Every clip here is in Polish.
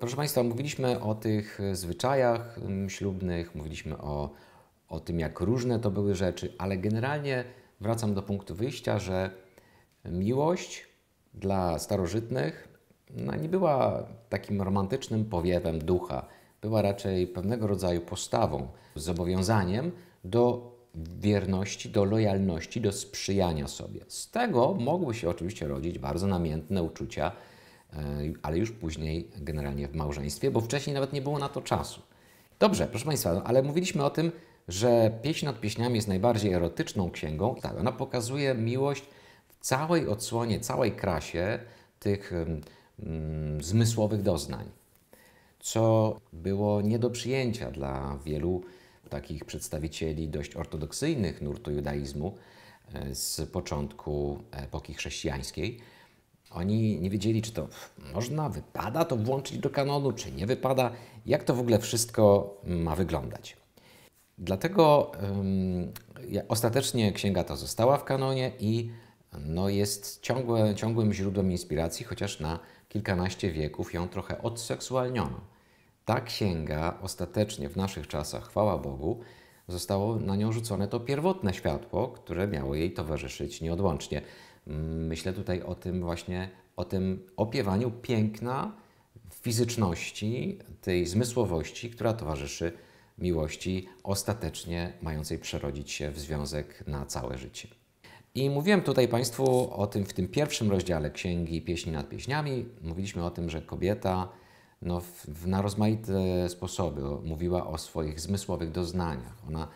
Proszę Państwa, mówiliśmy o tych e, zwyczajach mm, ślubnych, mówiliśmy o, o tym, jak różne to były rzeczy, ale generalnie wracam do punktu wyjścia, że miłość dla starożytnych no, nie była takim romantycznym powiewem ducha, była raczej pewnego rodzaju postawą, zobowiązaniem do wierności, do lojalności, do sprzyjania sobie. Z tego mogły się oczywiście rodzić bardzo namiętne uczucia E, ale już później generalnie w małżeństwie, bo wcześniej nawet nie było na to czasu. Dobrze, proszę Państwa, ale mówiliśmy o tym, że Pieśń nad Pieśniami jest najbardziej erotyczną księgą. Tak, ona pokazuje miłość w całej odsłonie, całej krasie tych mm, zmysłowych doznań, co było nie do przyjęcia dla wielu takich przedstawicieli dość ortodoksyjnych nurtu judaizmu e, z początku epoki chrześcijańskiej oni nie wiedzieli, czy to można, wypada to włączyć do kanonu, czy nie wypada, jak to w ogóle wszystko ma wyglądać. Dlatego um, ostatecznie księga ta została w kanonie i no, jest ciągłe, ciągłym źródłem inspiracji, chociaż na kilkanaście wieków ją trochę odseksualniono. Ta księga ostatecznie w naszych czasach, chwała Bogu, zostało na nią rzucone to pierwotne światło, które miało jej towarzyszyć nieodłącznie. Myślę tutaj o tym właśnie, o tym opiewaniu piękna fizyczności, tej zmysłowości, która towarzyszy miłości ostatecznie mającej przerodzić się w związek na całe życie. I mówiłem tutaj Państwu o tym w tym pierwszym rozdziale Księgi Pieśni nad Pieśniami. Mówiliśmy o tym, że kobieta no, w, w, na rozmaite sposoby mówiła o swoich zmysłowych doznaniach. Ona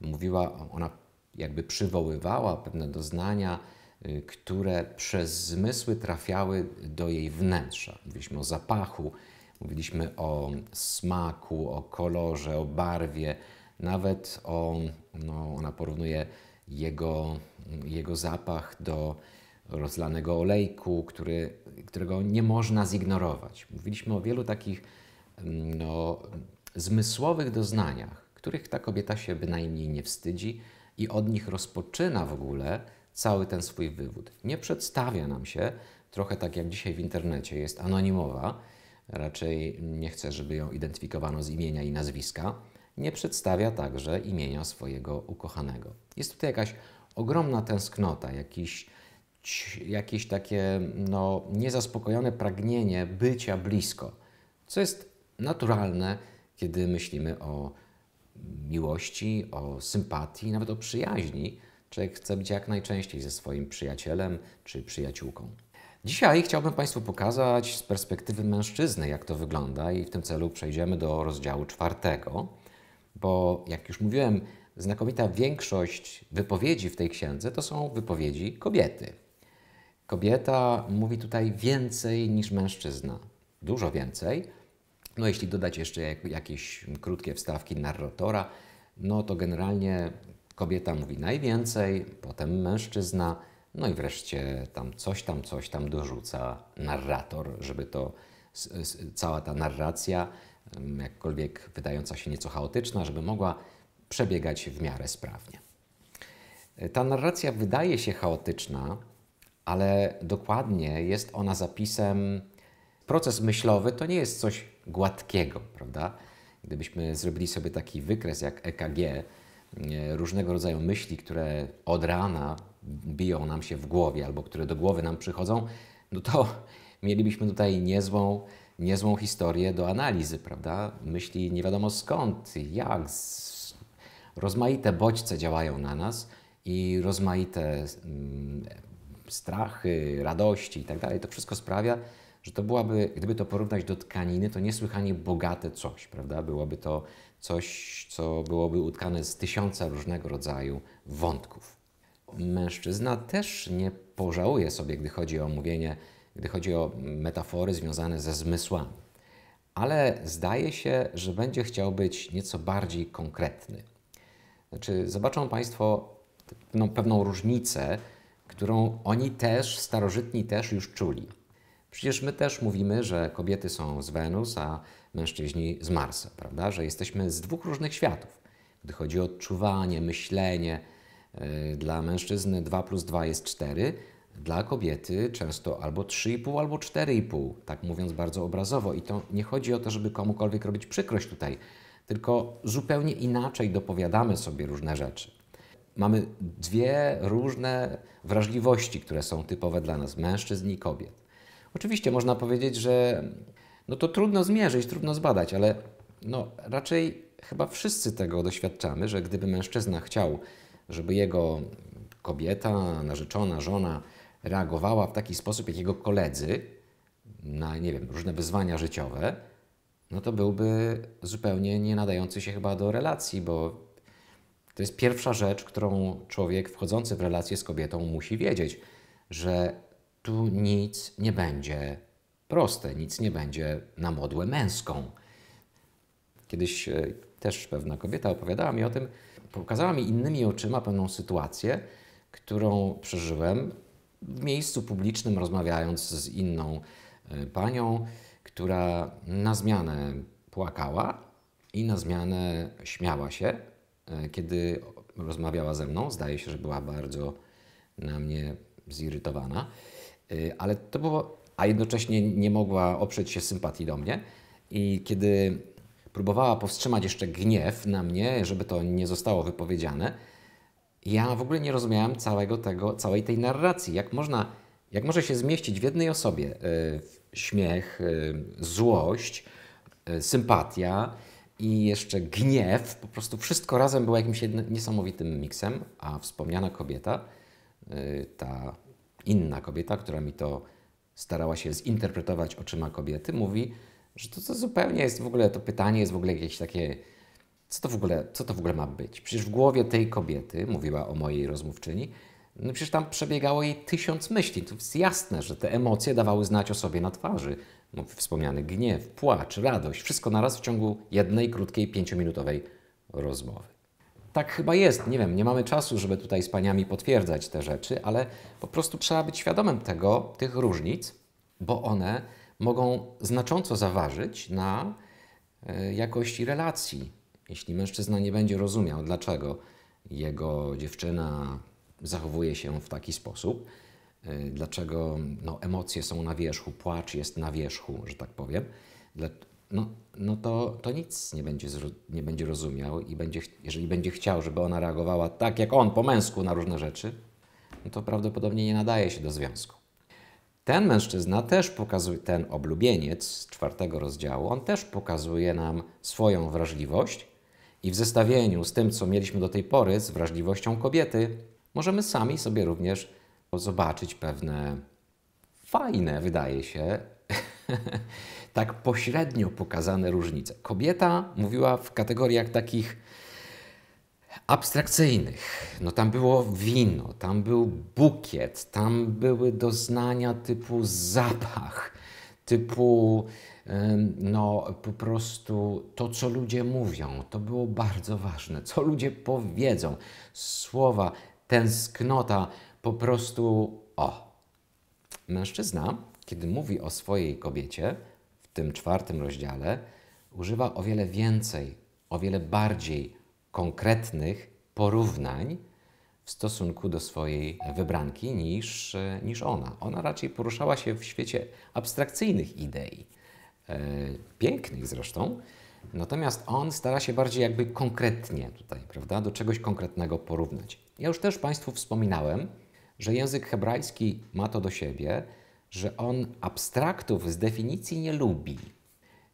mówiła, ona jakby przywoływała pewne doznania, Y, które przez zmysły trafiały do jej wnętrza. Mówiliśmy o zapachu, mówiliśmy o smaku, o kolorze, o barwie, nawet o, no, ona porównuje jego, jego zapach do rozlanego olejku, który, którego nie można zignorować. Mówiliśmy o wielu takich mm, no, zmysłowych doznaniach, których ta kobieta się bynajmniej nie wstydzi i od nich rozpoczyna w ogóle cały ten swój wywód. Nie przedstawia nam się, trochę tak jak dzisiaj w internecie, jest anonimowa, raczej nie chcę, żeby ją identyfikowano z imienia i nazwiska. Nie przedstawia także imienia swojego ukochanego. Jest tutaj jakaś ogromna tęsknota, jakiś, jakieś takie no, niezaspokojone pragnienie bycia blisko, co jest naturalne, kiedy myślimy o miłości, o sympatii, nawet o przyjaźni, Człowiek chce być jak najczęściej ze swoim przyjacielem czy przyjaciółką. Dzisiaj chciałbym Państwu pokazać z perspektywy mężczyzny, jak to wygląda, i w tym celu przejdziemy do rozdziału czwartego, bo jak już mówiłem, znakomita większość wypowiedzi w tej księdze to są wypowiedzi kobiety. Kobieta mówi tutaj więcej niż mężczyzna, dużo więcej. No, jeśli dodać jeszcze jakieś krótkie wstawki narratora, no to generalnie Kobieta mówi najwięcej, potem mężczyzna, no i wreszcie tam coś tam, coś tam dorzuca narrator, żeby to cała ta narracja, mm, jakkolwiek wydająca się nieco chaotyczna, żeby mogła przebiegać w miarę sprawnie. E, ta narracja wydaje się chaotyczna, ale dokładnie jest ona zapisem. Proces myślowy to nie jest coś gładkiego, prawda? Gdybyśmy zrobili sobie taki wykres jak EKG, E, różnego rodzaju myśli, które od rana biją nam się w głowie albo które do głowy nam przychodzą, no to mielibyśmy tutaj niezłą, niezłą historię do analizy, prawda? Myśli nie wiadomo skąd, jak, rozmaite bodźce działają na nas i rozmaite mm, strachy, radości i tak dalej. To wszystko sprawia, że to byłaby, gdyby to porównać do tkaniny, to niesłychanie bogate coś, prawda? Byłoby to coś, co byłoby utkane z tysiąca różnego rodzaju wątków. Mężczyzna też nie pożałuje sobie, gdy chodzi o mówienie, gdy chodzi o metafory związane ze zmysłami. Ale zdaje się, że będzie chciał być nieco bardziej konkretny. Znaczy, zobaczą Państwo pewną różnicę, którą oni też, starożytni też już czuli. Przecież my też mówimy, że kobiety są z Wenus, a mężczyźni z Marsa, prawda? Że jesteśmy z dwóch różnych światów. Gdy chodzi o odczuwanie, myślenie, y, dla mężczyzny 2 plus 2 jest 4, dla kobiety często albo 3,5, albo 4,5, tak mówiąc bardzo obrazowo. I to nie chodzi o to, żeby komukolwiek robić przykrość tutaj, tylko zupełnie inaczej dopowiadamy sobie różne rzeczy. Mamy dwie różne wrażliwości, które są typowe dla nas, mężczyzn i kobiet. Oczywiście można powiedzieć, że no to trudno zmierzyć, trudno zbadać, ale no raczej chyba wszyscy tego doświadczamy, że gdyby mężczyzna chciał, żeby jego kobieta, narzeczona, żona reagowała w taki sposób jak jego koledzy na, nie wiem, różne wyzwania życiowe, no to byłby zupełnie nie nadający się chyba do relacji, bo to jest pierwsza rzecz, którą człowiek wchodzący w relację z kobietą musi wiedzieć, że tu nic nie będzie proste, nic nie będzie na modłę męską. Kiedyś e, też pewna kobieta opowiadała mi o tym, pokazała mi innymi oczyma pewną sytuację, którą przeżyłem w miejscu publicznym, rozmawiając z inną e, panią, która na zmianę płakała i na zmianę śmiała się, e, kiedy rozmawiała ze mną. Zdaje się, że była bardzo na mnie zirytowana. Y, ale to było, a jednocześnie nie mogła oprzeć się sympatii do mnie. I kiedy próbowała powstrzymać jeszcze gniew na mnie, żeby to nie zostało wypowiedziane, ja w ogóle nie rozumiałem całego tego, całej tej narracji. Jak można, jak może się zmieścić w jednej osobie y, śmiech, y, złość, y, sympatia i jeszcze gniew. Po prostu wszystko razem było jakimś niesamowitym miksem, a wspomniana kobieta, y, ta inna kobieta, która mi to starała się zinterpretować oczyma kobiety, mówi, że to, to zupełnie jest w ogóle, to pytanie jest w ogóle jakieś takie, co to w ogóle, co to w ogóle ma być? Przecież w głowie tej kobiety, mówiła o mojej rozmówczyni, no przecież tam przebiegało jej tysiąc myśli. To jest jasne, że te emocje dawały znać o sobie na twarzy. No, wspomniany gniew, płacz, radość, wszystko naraz w ciągu jednej krótkiej, pięciominutowej rozmowy tak chyba jest. Nie wiem, nie mamy czasu, żeby tutaj z paniami potwierdzać te rzeczy, ale po prostu trzeba być świadomym tego, tych różnic, bo one mogą znacząco zaważyć na e, jakości relacji. Jeśli mężczyzna nie będzie rozumiał, dlaczego jego dziewczyna zachowuje się w taki sposób, e, dlaczego no, emocje są na wierzchu, płacz jest na wierzchu, że tak powiem, no, no to, to nic nie będzie, nie będzie rozumiał i będzie, jeżeli będzie chciał, żeby ona reagowała tak jak on, po męsku na różne rzeczy, no to prawdopodobnie nie nadaje się do związku. Ten mężczyzna też pokazuje, ten oblubieniec czwartego rozdziału, on też pokazuje nam swoją wrażliwość i w zestawieniu z tym, co mieliśmy do tej pory, z wrażliwością kobiety, możemy sami sobie również zobaczyć pewne fajne, wydaje się, tak pośrednio pokazane różnice. Kobieta mówiła w kategoriach takich abstrakcyjnych. No tam było wino, tam był bukiet, tam były doznania typu zapach, typu no po prostu to, co ludzie mówią, to było bardzo ważne. Co ludzie powiedzą, słowa, tęsknota, po prostu o. Mężczyzna, kiedy mówi o swojej kobiecie, tym czwartym rozdziale używa o wiele więcej, o wiele bardziej konkretnych porównań w stosunku do swojej wybranki niż, e, niż ona. Ona raczej poruszała się w świecie abstrakcyjnych idei, e, pięknych zresztą, natomiast on stara się bardziej jakby konkretnie tutaj, prawda, do czegoś konkretnego porównać. Ja już też Państwu wspominałem, że język hebrajski ma to do siebie, że on abstraktów z definicji nie lubi.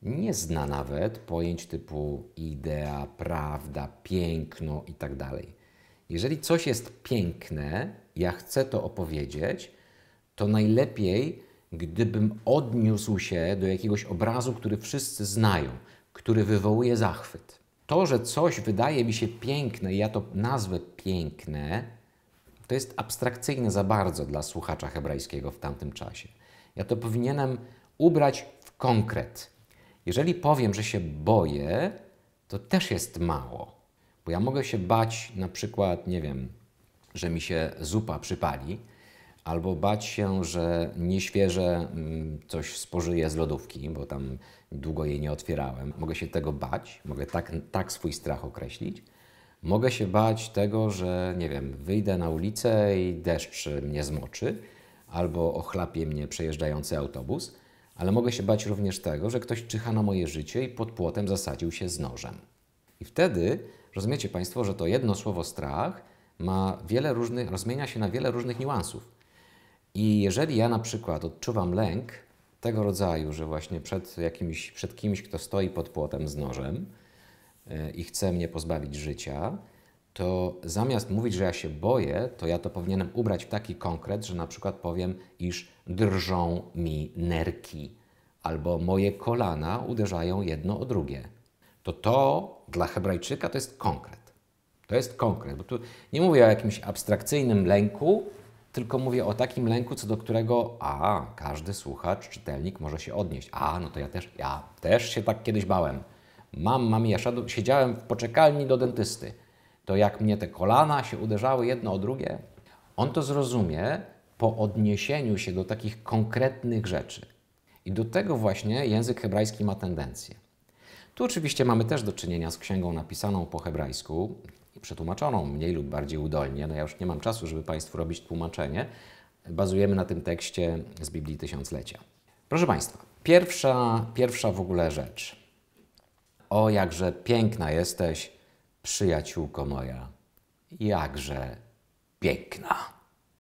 Nie zna nawet pojęć typu idea, prawda, piękno itd. Tak Jeżeli coś jest piękne, ja chcę to opowiedzieć, to najlepiej, gdybym odniósł się do jakiegoś obrazu, który wszyscy znają, który wywołuje zachwyt. To, że coś wydaje mi się piękne, ja to nazwę piękne, to jest abstrakcyjne za bardzo dla słuchacza hebrajskiego w tamtym czasie. Ja to powinienem ubrać w konkret. Jeżeli powiem, że się boję, to też jest mało, bo ja mogę się bać na przykład, nie wiem, że mi się zupa przypali, albo bać się, że nieświeże mm, coś spożyję z lodówki, bo tam długo jej nie otwierałem. Mogę się tego bać, mogę tak, tak swój strach określić, Mogę się bać tego, że nie wiem, wyjdę na ulicę i deszcz mnie zmoczy, albo ochlapie mnie przejeżdżający autobus, ale mogę się bać również tego, że ktoś czyha na moje życie i pod płotem zasadził się z nożem. I wtedy rozumiecie Państwo, że to jedno słowo strach ma wiele różnych, rozmienia się na wiele różnych niuansów. I jeżeli ja na przykład odczuwam lęk tego rodzaju, że właśnie przed, jakimś, przed kimś, kto stoi pod płotem z nożem, i chce mnie pozbawić życia, to zamiast mówić, że ja się boję, to ja to powinienem ubrać w taki konkret, że na przykład powiem, iż drżą mi nerki albo moje kolana uderzają jedno o drugie. To to dla Hebrajczyka to jest konkret. To jest konkret, bo tu nie mówię o jakimś abstrakcyjnym lęku, tylko mówię o takim lęku, co do którego a, każdy słuchacz, czytelnik może się odnieść. A, no to ja też, ja też się tak kiedyś bałem. Mam, mam, ja szedł, siedziałem w poczekalni do dentysty. To jak mnie te kolana się uderzały jedno o drugie, on to zrozumie po odniesieniu się do takich konkretnych rzeczy. I do tego właśnie język hebrajski ma tendencję. Tu oczywiście mamy też do czynienia z księgą napisaną po hebrajsku i przetłumaczoną mniej lub bardziej udolnie. No ja już nie mam czasu, żeby Państwu robić tłumaczenie. Bazujemy na tym tekście z Biblii Tysiąclecia. Proszę Państwa, pierwsza, pierwsza w ogóle rzecz. O, jakże piękna jesteś, przyjaciółko moja, jakże piękna.